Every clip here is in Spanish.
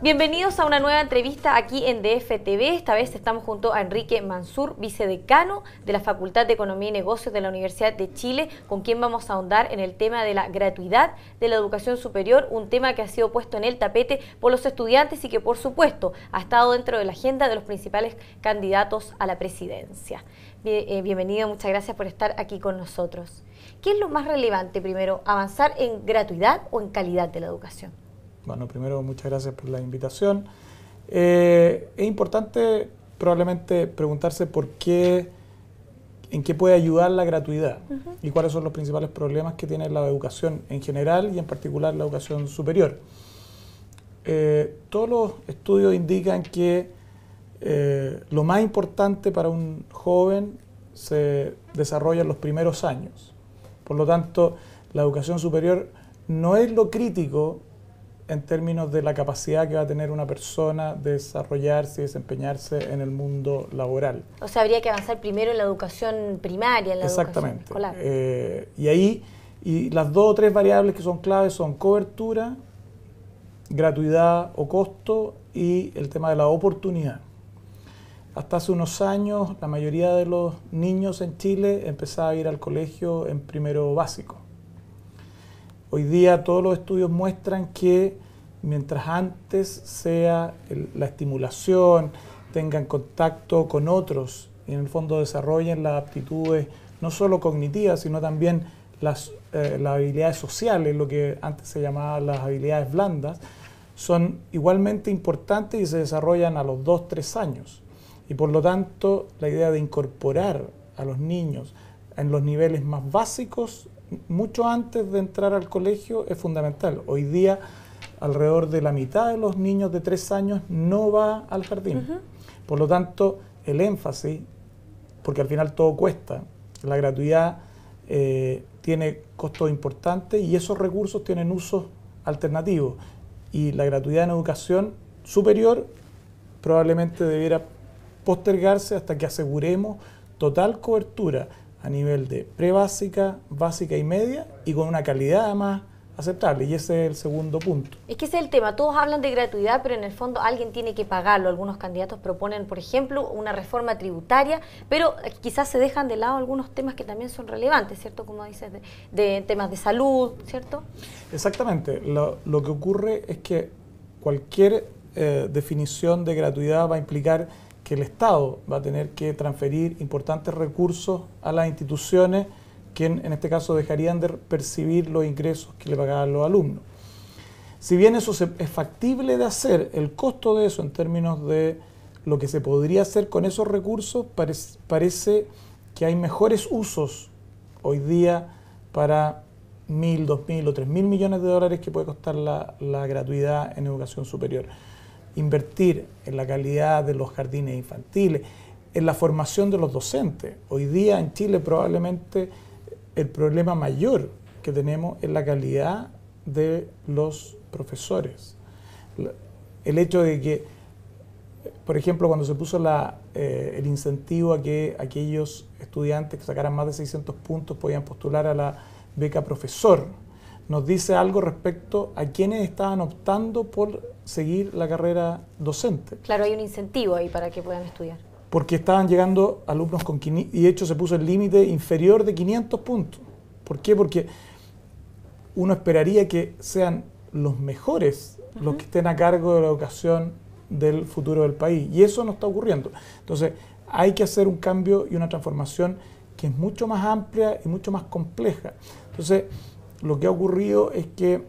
Bienvenidos a una nueva entrevista aquí en DFTV. Esta vez estamos junto a Enrique Mansur, vicedecano de la Facultad de Economía y Negocios de la Universidad de Chile, con quien vamos a ahondar en el tema de la gratuidad de la educación superior, un tema que ha sido puesto en el tapete por los estudiantes y que por supuesto ha estado dentro de la agenda de los principales candidatos a la presidencia. Eh, bienvenido, muchas gracias por estar aquí con nosotros. ¿Qué es lo más relevante primero, avanzar en gratuidad o en calidad de la educación? Bueno, primero muchas gracias por la invitación. Eh, es importante probablemente preguntarse por qué, en qué puede ayudar la gratuidad y cuáles son los principales problemas que tiene la educación en general y en particular la educación superior. Eh, todos los estudios indican que eh, lo más importante para un joven se desarrolla en los primeros años. Por lo tanto, la educación superior no es lo crítico en términos de la capacidad que va a tener una persona de desarrollarse y desempeñarse en el mundo laboral. O sea, habría que avanzar primero en la educación primaria, en la Exactamente. educación escolar. Eh, y ahí, y las dos o tres variables que son claves son cobertura, gratuidad o costo y el tema de la oportunidad. Hasta hace unos años, la mayoría de los niños en Chile empezaba a ir al colegio en primero básico. Hoy día todos los estudios muestran que mientras antes sea la estimulación, tengan contacto con otros y en el fondo desarrollen las aptitudes no solo cognitivas, sino también eh, las, habilidades sociales, lo que antes se llamaba las habilidades blandas, son igualmente importantes y se desarrollan a los 2-3 años. Y por lo tanto, la idea de incorporar a los niños en los niveles más básicos, mucho antes de entrar al colegio, es fundamental. Hoy día, alrededor de la mitad de los niños de tres años no va al jardín. Por lo tanto, el énfasis, porque al final todo cuesta, la gratuidad eh, tiene costos importantes y esos recursos tienen usos alternativos. Y la gratuidad en educación superior probablemente debiera postergarse hasta que aseguremos total cobertura a nivel de prebásica, básica y media y con una calidad además aceptable y ese es el segundo punto. Es que ese es el tema, todos hablan de gratuidad, pero en el fondo alguien tiene que pagarlo. Algunos candidatos proponen, por ejemplo, una reforma tributaria, pero eh, quizás se dejan de lado algunos temas que también son relevantes, ¿cierto? Como dices, de, temas de salud, ¿cierto? Exactamente, lo, que ocurre es que cualquier eh, definición de gratuidad va a implicar que el Estado va a tener que transferir importantes recursos a las instituciones, que en este caso dejarían de percibir los ingresos que le pagaban los alumnos. Si bien eso es factible de hacer, el costo de eso en términos de lo que se podría hacer con esos recursos parece, que hay mejores usos hoy día para mil, dos mil o tres mil millones de dólares que puede costar la gratuidad en educación superior invertir en la calidad de los jardines infantiles, en la formación de los docentes. Hoy día en Chile probablemente el problema mayor que tenemos es la calidad de los profesores. El hecho de que, por ejemplo, cuando se puso eh, el incentivo a que aquellos estudiantes que sacaran más de 600 puntos podían postular a la beca profesor, nos dice algo respecto a quienes estaban optando por seguir la carrera docente. Claro, hay un incentivo ahí para que puedan estudiar. Porque estaban llegando alumnos con y de hecho se puso el límite inferior de 500 puntos. ¿Por qué? Porque uno esperaría que sean los mejores los que estén a cargo de la educación del futuro del país. Y eso no está ocurriendo. Entonces, hay que hacer un cambio y una transformación que es mucho más amplia y mucho más compleja. Entonces, lo que ha ocurrido es que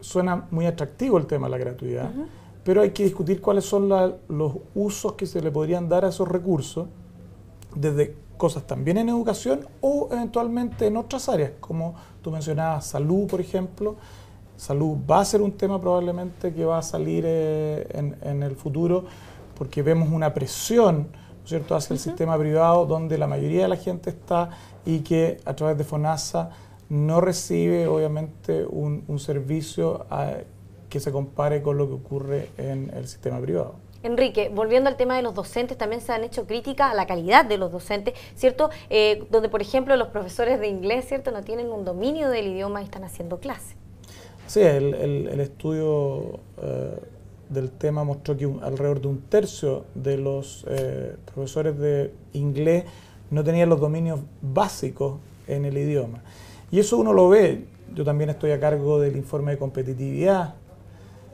suena muy atractivo el tema de la gratuidad, pero hay que discutir cuáles son los usos que se le podrían dar a esos recursos, desde cosas también en educación o eventualmente en otras áreas, como tú mencionabas, salud, por ejemplo. Salud va a ser un tema probablemente que va a salir eh, en, el futuro porque vemos una presión cierto? hacia el sistema privado donde la mayoría de la gente está y que a través de FONASA no recibe obviamente un, servicio ah, que se compare con lo que ocurre en el sistema privado. Enrique, volviendo al tema de los docentes, también se han hecho críticas a la calidad de los docentes, ¿cierto? Eh, donde, por ejemplo, los profesores de inglés, ¿cierto?, no tienen un dominio del idioma y están haciendo clases. Sí, el, estudio eh, del tema mostró que alrededor de un tercio de los eh, profesores de inglés no tenían los dominios básicos en el idioma. Y eso uno lo ve. Yo también estoy a cargo del informe de competitividad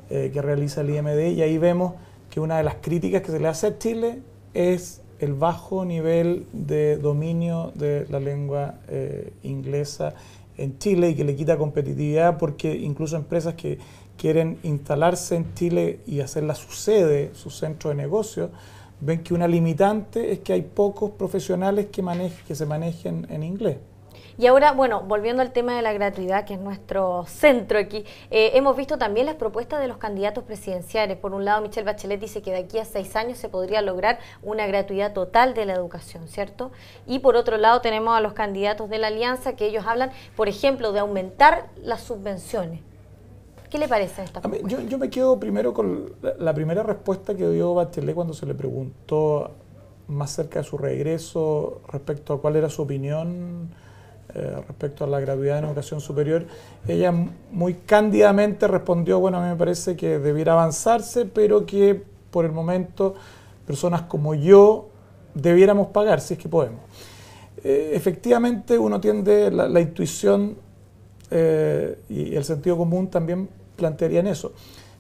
eh, que realiza el IMD y ahí vemos que una de las críticas que se le hace a Chile es el bajo nivel de dominio de la lengua eh, inglesa en Chile y que le quita competitividad porque incluso empresas que quieren instalarse en Chile y hacerla su sede, su centro de negocio, ven que una limitante es que hay pocos profesionales que, que se manejen en inglés. Y ahora, bueno, volviendo al tema de la gratuidad, que es nuestro centro aquí, eh, hemos visto también las propuestas de los candidatos presidenciales. Por un lado, Michelle Bachelet dice que de aquí a seis años se podría lograr una gratuidad total de la educación, ¿cierto? Y por otro lado, tenemos a los candidatos de la alianza que ellos hablan, por ejemplo, de aumentar las subvenciones. ¿Qué le parece a esta propuesta? yo, yo, me quedo primero con la, la primera respuesta que dio Bachelet cuando se le preguntó más cerca de su regreso respecto a cuál era su opinión eh, respecto a la gratuidad en educación superior, ella muy cándidamente respondió, bueno, a mí me parece que debiera avanzarse, pero que por el momento personas como yo debiéramos pagar, si es que podemos. Eh, efectivamente, uno tiende, la, intuición eh, y el sentido común también plantearían eso.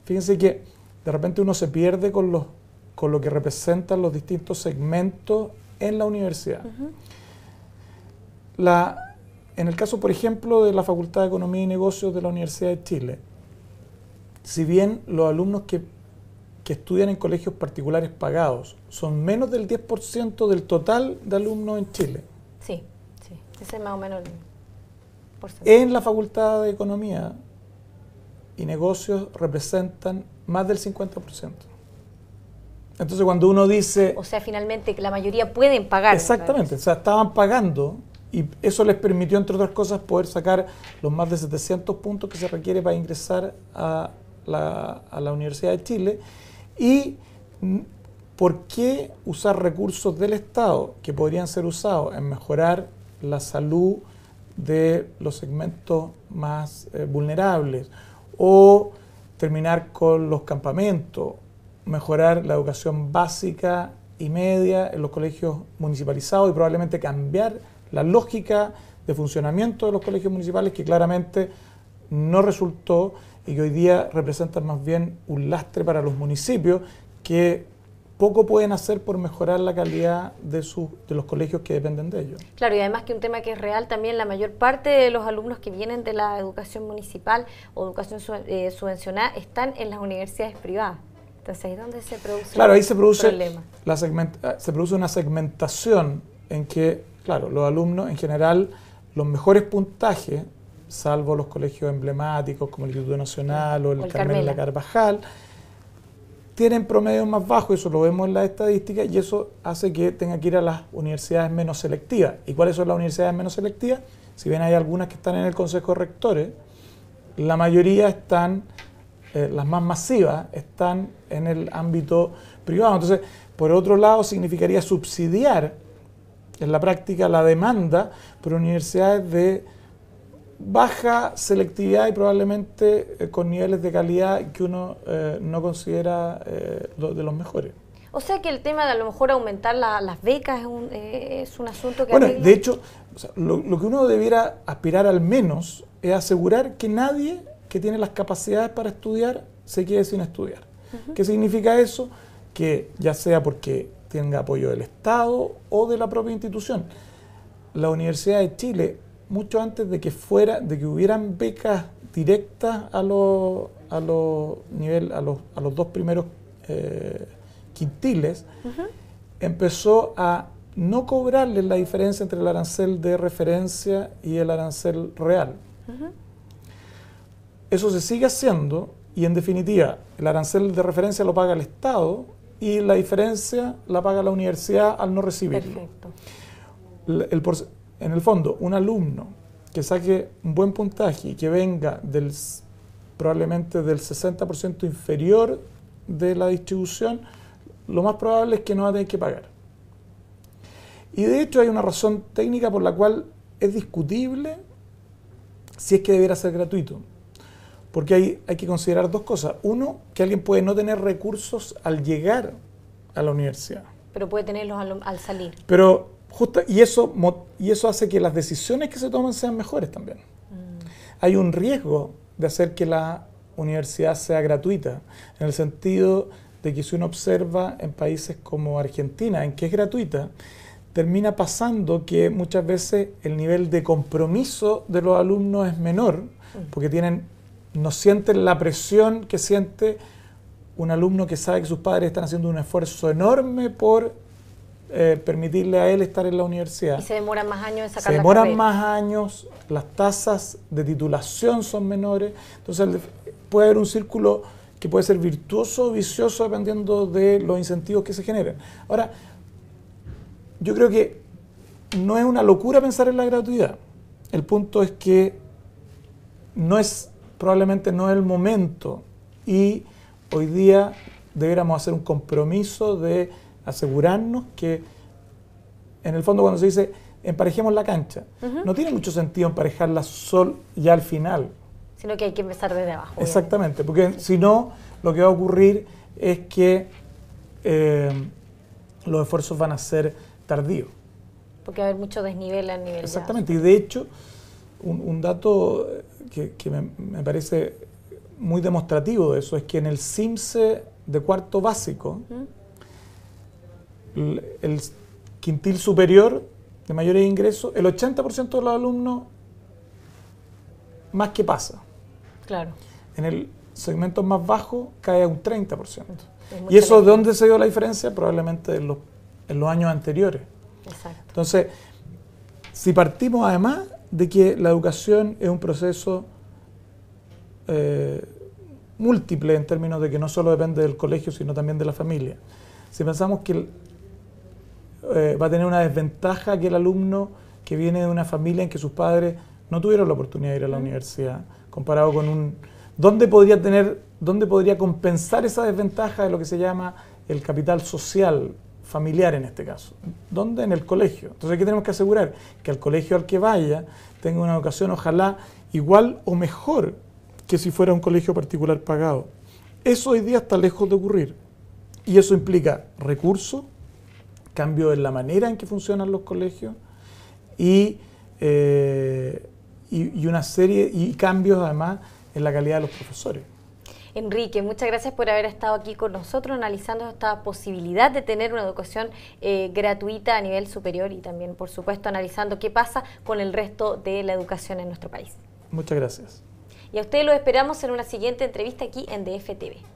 Fíjense que de repente uno se pierde con, los, con lo que representan los distintos segmentos en la universidad. La, en el caso, por ejemplo, de la Facultad de Economía y Negocios de la Universidad de Chile, si bien los alumnos que, estudian en colegios particulares pagados son menos del 10% del total de alumnos en Chile. Sí, sí, ese es más o menos el porcentaje. En la Facultad de Economía y Negocios representan más del 50%. Entonces cuando uno dice... O sea, finalmente que la mayoría pueden pagar. Exactamente, o sea, estaban pagando y eso les permitió, entre otras cosas, poder sacar los más de 700 puntos que se requiere para ingresar a la, Universidad de Chile. Y mm, por qué usar recursos del Estado que podrían ser usados en mejorar la salud de los segmentos más eh, vulnerables o terminar con los campamentos, mejorar la educación básica y media en los colegios municipalizados y probablemente cambiar la lógica de funcionamiento de los colegios municipales que claramente no resultó y que hoy día representan más bien un lastre para los municipios que poco pueden hacer por mejorar la calidad de, sus, los colegios que dependen de ellos. Claro, y además que un tema que es real también, la mayor parte de los alumnos que vienen de la educación municipal o educación eh, subvencionada están en las universidades privadas. Entonces, ahí es donde se produce Claro, ahí se produce, la eh, se produce una segmentación en que Claro, los alumnos en general, los mejores puntajes, salvo los colegios emblemáticos como el Instituto Nacional o el, Carmen de la Carvajal, tienen promedios más bajos, eso lo vemos en las estadísticas, y eso hace que tengan que ir a las universidades menos selectivas. ¿Y cuáles son las universidades menos selectivas? Si bien hay algunas que están en el Consejo de Rectores, la mayoría están, eh, las más masivas, están en el ámbito privado. Entonces, por otro lado, significaría subsidiar en la práctica la demanda por universidades de baja selectividad y probablemente eh, con niveles de calidad que uno eh, no considera eh, de los mejores. O sea que el tema de a lo mejor aumentar las becas es un, es un asunto que... Bueno, de hecho, lo, que uno debiera aspirar al menos es asegurar que nadie que tiene las capacidades para estudiar se quede sin estudiar. ¿Qué significa eso? Que ya sea porque tenga apoyo del Estado o de la propia institución. La Universidad de Chile, mucho antes de que fuera, de que hubieran becas directas a los a los nivel, a los, dos primeros eh, quintiles, empezó a no cobrarles la diferencia entre el arancel de referencia y el arancel real. Eso se sigue haciendo y en definitiva el arancel de referencia lo paga el Estado y la diferencia la paga la universidad al no recibirlo. Perfecto. en el fondo, un alumno que saque un buen puntaje y que venga del, probablemente del 60% inferior de la distribución, lo más probable es que no va a tener que pagar. Y de hecho hay una razón técnica por la cual es discutible si es que debiera ser gratuito. Porque hay, que considerar dos cosas. Uno, que alguien puede no tener recursos al llegar a la universidad. Pero puede tenerlos al, salir. Pero justo, y eso, y eso hace que las decisiones que se toman sean mejores también. Mm. Hay un riesgo de hacer que la universidad sea gratuita, en el sentido de que si uno observa en países como Argentina, en que es gratuita, termina pasando que muchas veces el nivel de compromiso de los alumnos es menor, mm. porque tienen no sienten la presión que siente un alumno que sabe que sus padres están haciendo un esfuerzo enorme por eh, permitirle a él estar en la universidad. Y se demoran más años en sacar Se demoran más años, las tasas de titulación son menores, entonces puede haber un círculo que puede ser virtuoso o vicioso dependiendo de los incentivos que se generen. Ahora, yo creo que no es una locura pensar en la gratuidad. El punto es que no es probablemente no es el momento y hoy día debiéramos hacer un compromiso de asegurarnos que, en el fondo, cuando se dice emparejemos la cancha, no tiene mucho sentido emparejarla sol ya al final. Sino que hay que empezar desde abajo. Exactamente, porque si no, lo que va a ocurrir es que eh, los esfuerzos van a ser tardíos. Porque va a haber mucho desnivel a nivel. Exactamente, y de hecho, un dato que, me, parece muy demostrativo de eso es que en el CIMSE de cuarto básico, el, quintil superior de mayores ingresos, el 80% de los alumnos más que pasa. Claro. En el segmento más bajo cae a un 30%. ¿Y eso de dónde se dio la diferencia? Probablemente en los, los años anteriores. Exacto. Entonces, si partimos además de que la educación es un proceso eh, múltiple en términos de que no solo depende del colegio, sino también de la familia. Si pensamos que eh, va a tener una desventaja que el alumno que viene de una familia en que sus padres no tuvieron la oportunidad de ir a la universidad, comparado con un... ¿Dónde podría tener, dónde podría compensar esa desventaja de lo que se llama el capital social familiar en este caso. ¿Dónde? En el colegio. Entonces ¿qué tenemos que asegurar que el colegio al que vaya tenga una educación ojalá igual o mejor que si fuera un colegio particular pagado. Eso hoy día está lejos de ocurrir. Y eso implica recursos, cambio en la manera en que funcionan los colegios y eh, una serie y cambios además en la calidad de los profesores. Enrique, muchas gracias por haber estado aquí con nosotros analizando esta posibilidad de tener una educación eh, gratuita a nivel superior y también, por supuesto, analizando qué pasa con el resto de la educación en nuestro país. Muchas gracias. Y a usted lo esperamos en una siguiente entrevista aquí en DFTV.